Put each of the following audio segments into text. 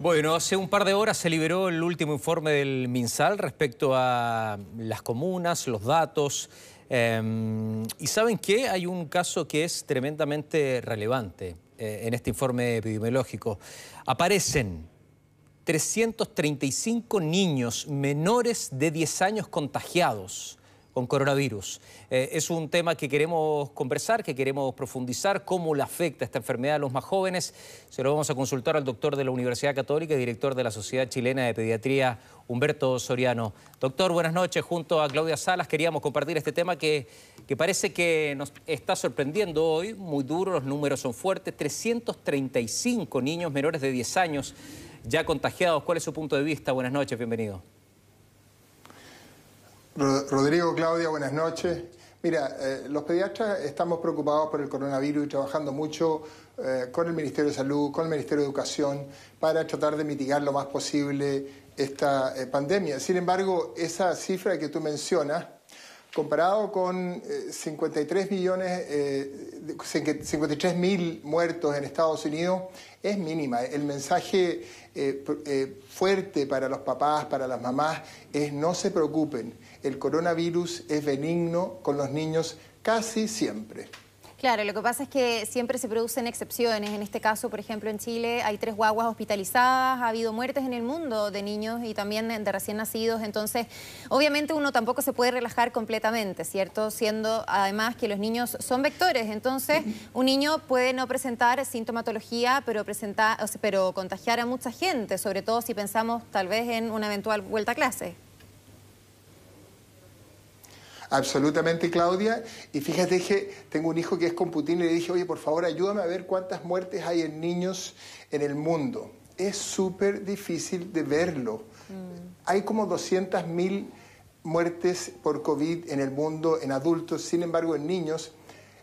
Bueno, hace un par de horas se liberó el último informe del MinSal respecto a las comunas, los datos. Em, y saben que hay un caso que es tremendamente relevante eh, en este informe epidemiológico. Aparecen 335 niños menores de 10 años contagiados con coronavirus. Eh, es un tema que queremos conversar, que queremos profundizar, cómo le afecta esta enfermedad a los más jóvenes. Se lo vamos a consultar al doctor de la Universidad Católica y director de la Sociedad Chilena de Pediatría, Humberto Soriano. Doctor, buenas noches. Junto a Claudia Salas queríamos compartir este tema que, que parece que nos está sorprendiendo hoy, muy duro, los números son fuertes, 335 niños menores de 10 años ya contagiados. ¿Cuál es su punto de vista? Buenas noches, bienvenido. Rodrigo, Claudia, buenas noches. Mira, eh, los pediatras estamos preocupados por el coronavirus y trabajando mucho eh, con el Ministerio de Salud, con el Ministerio de Educación, para tratar de mitigar lo más posible esta eh, pandemia. Sin embargo, esa cifra que tú mencionas, comparado con 53 eh, millones, eh, mil muertos en Estados Unidos, es mínima. El mensaje eh, fuerte para los papás, para las mamás, es no se preocupen, el coronavirus es benigno con los niños casi siempre. Claro, lo que pasa es que siempre se producen excepciones. En este caso, por ejemplo, en Chile hay tres guaguas hospitalizadas, ha habido muertes en el mundo de niños y también de recién nacidos. Entonces, obviamente uno tampoco se puede relajar completamente, ¿cierto? Siendo además que los niños son vectores. Entonces, un niño puede no presentar sintomatología, pero, presentar, pero contagiar a mucha gente, sobre todo si pensamos tal vez en una eventual vuelta a clase. Absolutamente, Claudia. Y fíjate que tengo un hijo que es con y le dije, oye, por favor, ayúdame a ver cuántas muertes hay en niños en el mundo. Es súper difícil de verlo. Mm. Hay como 200.000 muertes por COVID en el mundo, en adultos, sin embargo, en niños.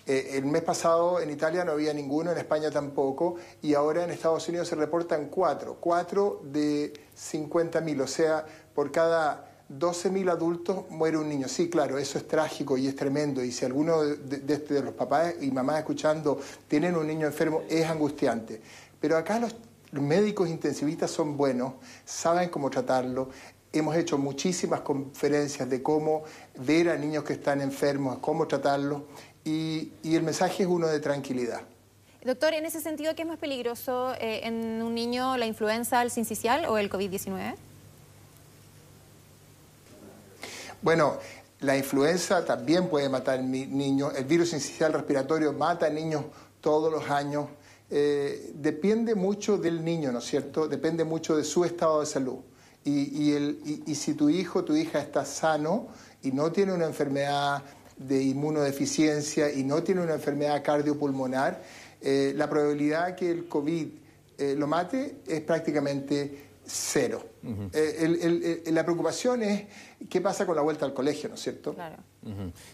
Eh, el mes pasado en Italia no había ninguno, en España tampoco, y ahora en Estados Unidos se reportan cuatro, cuatro de 50.000, o sea, por cada 12.000 adultos muere un niño. Sí, claro, eso es trágico y es tremendo. Y si alguno de, este, de los papás y mamás escuchando tienen un niño enfermo, es angustiante. Pero acá los, médicos intensivistas son buenos, saben cómo tratarlo, Hemos hecho muchísimas conferencias de cómo ver a niños que están enfermos, cómo tratarlos y, el mensaje es uno de tranquilidad. Doctor, en ese sentido, ¿qué es más peligroso eh, en un niño, la influenza, al sincicial o el COVID-19? Bueno, la influenza también puede matar niño. el virus incisional respiratorio mata a niños todos los años. Eh, depende mucho del niño, ¿no es cierto? Depende mucho de su estado de salud. Y, si tu hijo o tu hija está sano y no tiene una enfermedad de inmunodeficiencia y no tiene una enfermedad cardiopulmonar, eh, la probabilidad que el COVID eh, lo mate es prácticamente cero. Eh, eh, la preocupación es qué pasa con la vuelta al colegio, ¿no es cierto? Claro.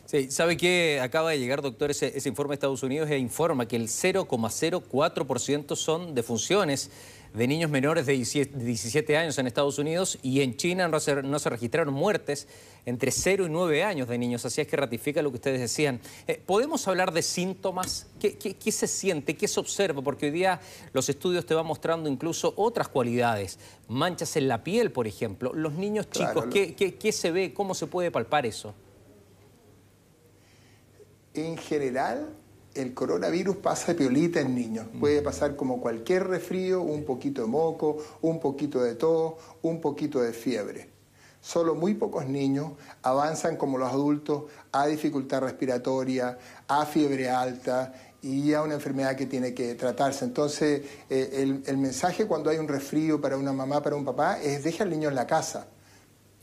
Sí, ¿sabe qué? Acaba de llegar, doctor, ese, ese informe de Estados Unidos e informa que el 0,04% son defunciones de niños menores de 17 años en Estados Unidos y en China no se, registraron muertes entre 0 y 9 años de niños. Así es que ratifica lo que ustedes decían. Eh, ¿Podemos hablar de síntomas? ¿Qué, se siente? ¿Qué se observa? Porque hoy día los estudios te van mostrando incluso otras cualidades. Manchas en la piel, por ejemplo. Los niños chicos, qué se ve? ¿Cómo se puede palpar eso? En general, el coronavirus pasa de piolita en niños. Mm. Puede pasar como cualquier resfrío, un poquito de moco, un poquito de tos, un poquito de fiebre. Solo muy pocos niños avanzan como los adultos a dificultad respiratoria, a fiebre alta y a una enfermedad que tiene que tratarse. Entonces, eh, el, mensaje cuando hay un resfrío para una mamá, para un papá, es deja al niño en la casa.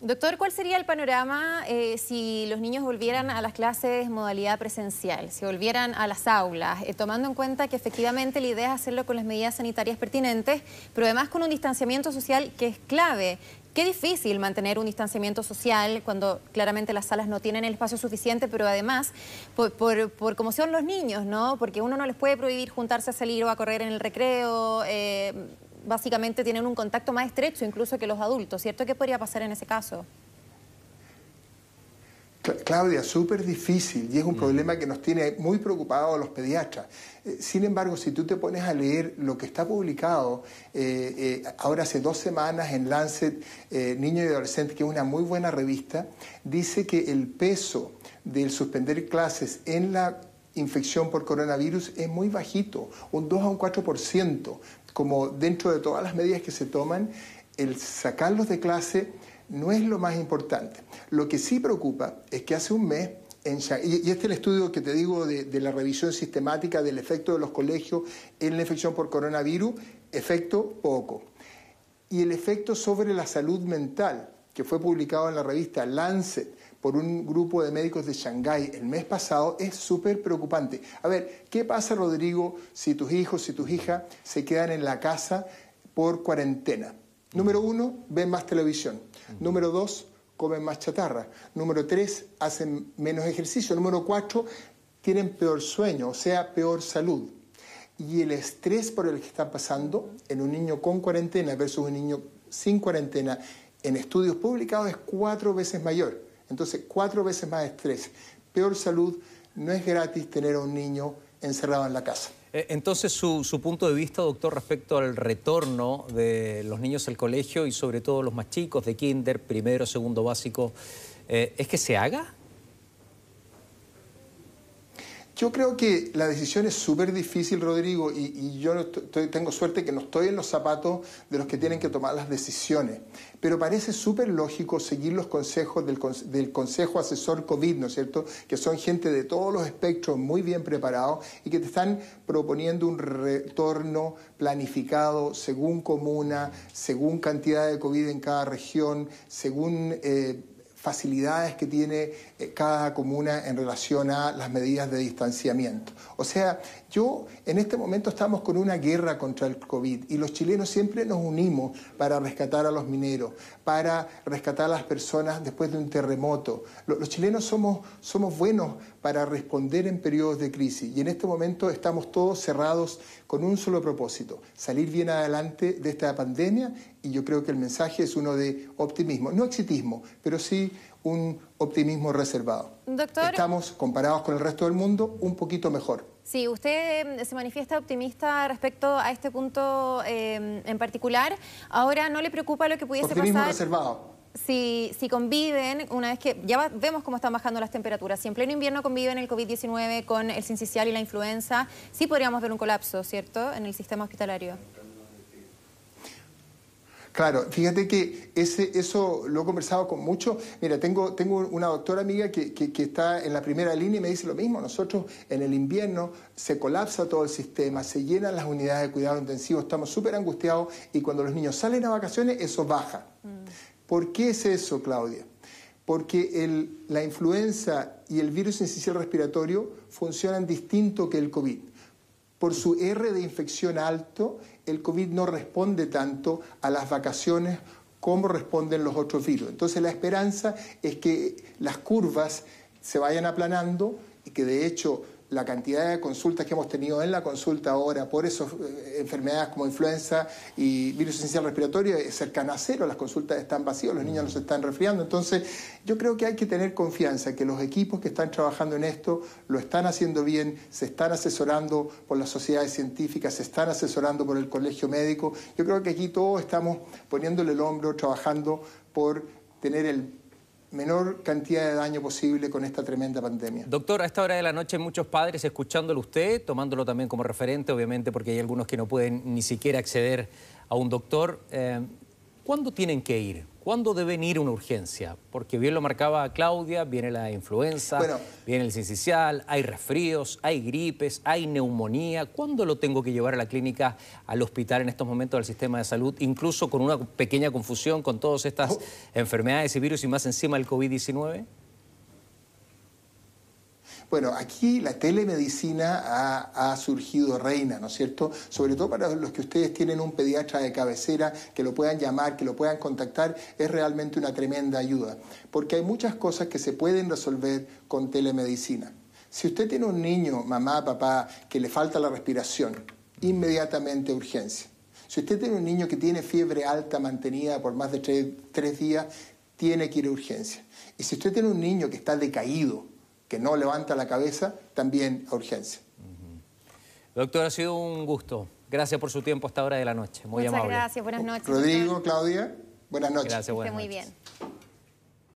Doctor, ¿cuál sería el panorama eh, si los niños volvieran a las clases modalidad presencial, si volvieran a las aulas, eh, tomando en cuenta que efectivamente la idea es hacerlo con las medidas sanitarias pertinentes, pero además con un distanciamiento social que es clave? Qué difícil mantener un distanciamiento social cuando claramente las salas no tienen el espacio suficiente, pero además por, por, como son los niños, ¿no? Porque uno no les puede prohibir juntarse a salir o a correr en el recreo. Eh, básicamente tienen un contacto más estrecho incluso que los adultos, ¿cierto? ¿Qué podría pasar en ese caso? Claudia, súper difícil y es un mm. problema que nos tiene muy preocupados los pediatras. Eh, sin embargo, si tú te pones a leer lo que está publicado eh, eh, ahora hace dos semanas en Lancet Niño y Adolescente, que es una muy buena revista, dice que el peso del suspender clases en la infección por coronavirus es muy bajito, un 2 a un 4%, como dentro de todas las medidas que se toman, el sacarlos de clase no es lo más importante. Lo que sí preocupa es que hace un mes, y este es el estudio que te digo de, de la revisión sistemática del efecto de los colegios en la infección por coronavirus, efecto poco. Y el efecto sobre la salud mental, que fue publicado en la revista Lancet, por un grupo de médicos de Shanghái el mes pasado es súper preocupante. A ver, ¿qué pasa, Rodrigo, si tus hijos, y tus hijas se quedan en la casa por cuarentena? Número uno, ven más televisión. Número dos, comen más chatarra. Número tres, hacen menos ejercicio. Número cuatro, tienen peor sueño, o sea, peor salud. Y el estrés por el que están pasando en un niño con cuarentena versus un niño sin cuarentena en estudios publicados es cuatro veces mayor. Entonces, cuatro veces más estrés, peor salud, no es gratis tener a un niño encerrado en la casa. Eh, entonces, su, su, punto de vista, doctor, respecto al retorno de los niños al colegio y sobre todo los más chicos de kinder, primero, segundo básico, eh, ¿es que se haga? Yo creo que la decisión es súper difícil, Rodrigo, y, yo tengo suerte que no estoy en los zapatos de los que tienen que tomar las decisiones. Pero parece súper lógico seguir los consejos del, Consejo Asesor COVID, ¿no es cierto? Que son gente de todos los espectros muy bien preparados y que te están proponiendo un retorno planificado según comuna, según cantidad de COVID en cada región, según... Eh, facilidades que tiene eh, cada comuna en relación a las medidas de distanciamiento. O sea, yo, en este momento estamos con una guerra contra el COVID y los chilenos siempre nos unimos para rescatar a los mineros, para rescatar a las personas después de un terremoto. Los chilenos somos, somos buenos para responder en periodos de crisis y en este momento estamos todos cerrados con un solo propósito, salir bien adelante de esta pandemia y yo creo que el mensaje es uno de optimismo, no exitismo, pero sí un optimismo reservado. Estamos, comparados con el resto del mundo, un poquito mejor. Sí, usted em, se manifiesta optimista respecto a este punto em, en particular. Ahora, ¿no le preocupa lo que pudiese pasar? Si, si, conviven, una vez que ya vemos cómo están bajando las temperaturas, si en pleno invierno conviven el COVID-19 con el sincicial y la influenza, sí podríamos ver un colapso, ¿cierto?, en el sistema hospitalario. Claro, fíjate que ese, eso lo he conversado con muchos. Mira, tengo, tengo una doctora amiga que, está en la primera línea y me dice lo mismo. Nosotros en el invierno se colapsa todo el sistema, se llenan las unidades de cuidado intensivo, estamos súper angustiados y cuando los niños salen a vacaciones eso baja. Mm. ¿Por qué es eso, Claudia? Porque el, la influenza y el virus incisional respiratorio funcionan distinto que el COVID por su R de infección alto, el COVID no responde tanto a las vacaciones como responden los otros virus. Entonces la esperanza es que las curvas se vayan aplanando y que de hecho la cantidad de consultas que hemos tenido en la consulta ahora por esas eh, enfermedades como influenza y virus esencial respiratorio es cercana a cero, las consultas están vacías, los niños no están resfriando. Entonces, yo creo que hay que tener confianza que los equipos que están trabajando en esto lo están haciendo bien, se están asesorando por las sociedades científicas, se están asesorando por el colegio médico. Yo creo que aquí todos estamos poniéndole el hombro, trabajando por tener el menor cantidad de daño posible con esta tremenda pandemia. Doctor, a esta hora de la noche muchos padres escuchándolo usted, tomándolo también como referente, obviamente, porque hay algunos que no pueden ni siquiera acceder a un doctor. Eh, ¿Cuándo tienen que ir? ¿Cuándo debe venir una urgencia? Porque bien lo marcaba Claudia, viene la influenza, viene el sincicial, hay resfríos, hay gripes, hay neumonía. ¿Cuándo lo tengo que llevar a la clínica, al hospital en estos momentos del sistema de salud? Incluso con una pequeña confusión con todas estas oh. enfermedades y virus y más encima el COVID-19. Bueno, aquí la telemedicina ha, surgido reina, ¿no es cierto? Sobre todo para los que ustedes tienen un pediatra de cabecera, que lo puedan llamar, que lo puedan contactar, es realmente una tremenda ayuda, porque hay muchas cosas que se pueden resolver con telemedicina. Si usted tiene un niño, mamá, papá, que le falta la respiración, inmediatamente urgencia. Si usted tiene un niño que tiene fiebre alta mantenida por más de tres, tres días, tiene que ir a urgencia. Y si usted tiene un niño que está decaído, que no levanta la cabeza, también a urgencia. Doctor, ha sido un gusto. Gracias por su tiempo hasta hora de la noche. Muy Muchas gracias. Buenas noches. Rodrigo, Claudia, buenas noches. Gracias, buenas noches. muy bien.